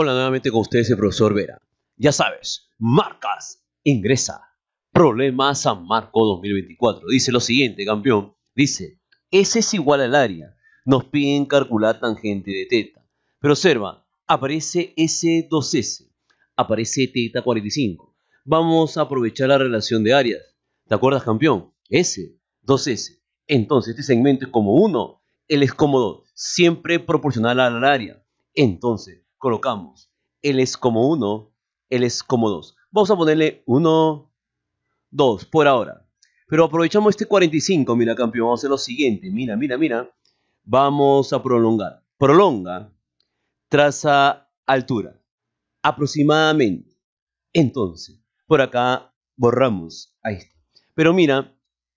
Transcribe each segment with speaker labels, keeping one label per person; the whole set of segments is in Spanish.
Speaker 1: Hola nuevamente con ustedes el profesor Vera. Ya sabes, marcas, ingresa. Problema San Marco 2024. Dice lo siguiente, campeón. Dice, S es igual al área. Nos piden calcular tangente de teta. Pero observa, aparece S2S. Aparece teta 45. Vamos a aprovechar la relación de áreas. ¿Te acuerdas, campeón? S, 2S. Entonces, este segmento es como 1, él es como 2, siempre proporcional al área. Entonces, colocamos él es como 1, él es como 2. Vamos a ponerle 1, 2 por ahora. Pero aprovechamos este 45, mira campeón, vamos a hacer lo siguiente. Mira, mira, mira. Vamos a prolongar. Prolonga, traza altura, aproximadamente. Entonces, por acá borramos a esto. Pero mira,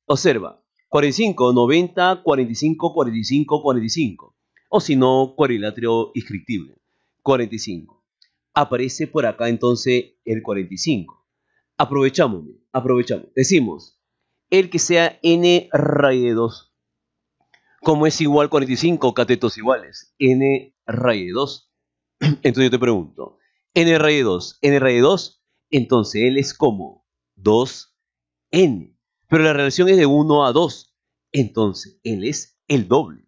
Speaker 1: observa, 45, 90, 45, 45, 45. O si no, cuadrilátero inscriptible. 45. Aparece por acá entonces el 45. Aprovechamos, aprovechamos. Decimos, el que sea n raíz de 2. Como es igual 45 catetos iguales? n raíz de 2. Entonces yo te pregunto, n raíz de 2, n raíz de 2, entonces él es como 2n. Pero la relación es de 1 a 2, entonces él es el doble,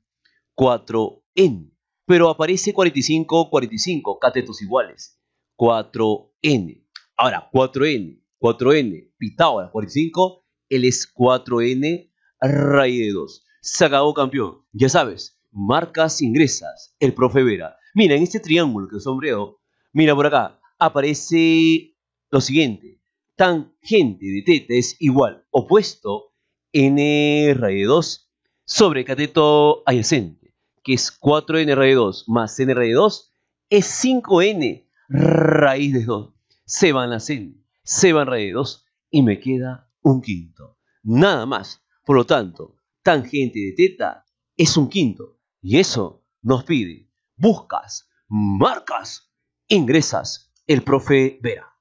Speaker 1: 4n pero aparece 45, 45 catetos iguales. 4N. Ahora, 4N, 4N, Pitágoras 45, él es 4N raíz de 2. Se campeón. Ya sabes, marcas, ingresas, el profe Vera. Mira, en este triángulo que sombreo mira por acá, aparece lo siguiente. Tangente de teta es igual, opuesto, N raíz de 2 sobre cateto adyacente que es 4n2 más n2 es 5n raíz de 2. Se van las n, se van raíz de 2 y me queda un quinto. Nada más. Por lo tanto, tangente de teta es un quinto. Y eso nos pide, buscas, marcas, ingresas, el profe verá.